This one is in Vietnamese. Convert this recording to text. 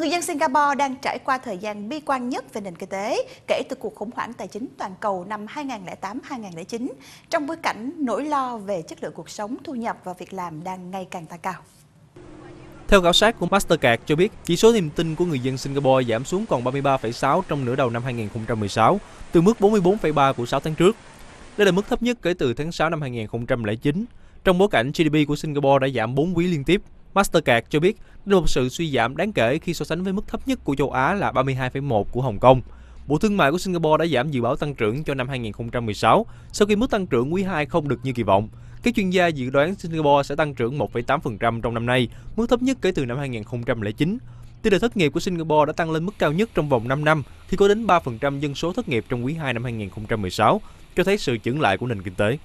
Người dân Singapore đang trải qua thời gian bi quan nhất về nền kinh tế kể từ cuộc khủng hoảng tài chính toàn cầu năm 2008-2009, trong bối cảnh nỗi lo về chất lượng cuộc sống, thu nhập và việc làm đang ngày càng tăng cao. Theo khảo sát của Mastercard cho biết, chỉ số niềm tin của người dân Singapore giảm xuống còn 33,6 trong nửa đầu năm 2016, từ mức 44,3 của 6 tháng trước. Đây là mức thấp nhất kể từ tháng 6 năm 2009, trong bối cảnh GDP của Singapore đã giảm 4 quý liên tiếp. Mastercard cho biết đây là một sự suy giảm đáng kể khi so sánh với mức thấp nhất của châu Á là 32,1 của Hồng Kông. Bộ Thương mại của Singapore đã giảm dự báo tăng trưởng cho năm 2016 sau khi mức tăng trưởng quý 2 không được như kỳ vọng. Các chuyên gia dự đoán Singapore sẽ tăng trưởng 1,8% trong năm nay, mức thấp nhất kể từ năm 2009. Tỷ lệ thất nghiệp của Singapore đã tăng lên mức cao nhất trong vòng 5 năm khi có đến 3% dân số thất nghiệp trong quý 2 năm 2016, cho thấy sự chững lại của nền kinh tế.